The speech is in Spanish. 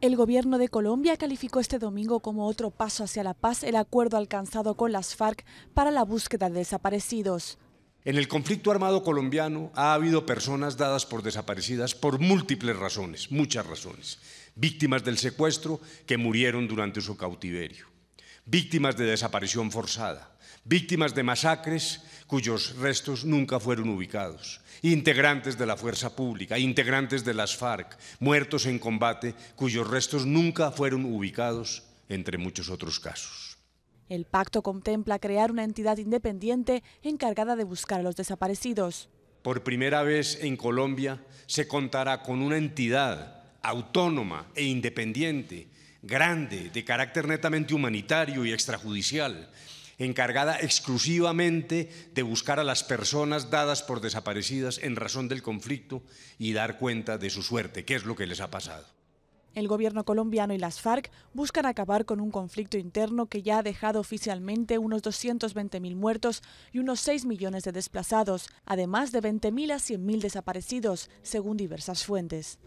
El gobierno de Colombia calificó este domingo como otro paso hacia la paz el acuerdo alcanzado con las FARC para la búsqueda de desaparecidos. En el conflicto armado colombiano ha habido personas dadas por desaparecidas por múltiples razones, muchas razones. Víctimas del secuestro que murieron durante su cautiverio, víctimas de desaparición forzada, víctimas de masacres cuyos restos nunca fueron ubicados, integrantes de la fuerza pública, integrantes de las FARC, muertos en combate, cuyos restos nunca fueron ubicados, entre muchos otros casos. El pacto contempla crear una entidad independiente encargada de buscar a los desaparecidos. Por primera vez en Colombia se contará con una entidad autónoma e independiente, grande, de carácter netamente humanitario y extrajudicial, encargada exclusivamente de buscar a las personas dadas por desaparecidas en razón del conflicto y dar cuenta de su suerte, qué es lo que les ha pasado. El gobierno colombiano y las FARC buscan acabar con un conflicto interno que ya ha dejado oficialmente unos 220.000 muertos y unos 6 millones de desplazados, además de 20.000 a 100.000 desaparecidos, según diversas fuentes.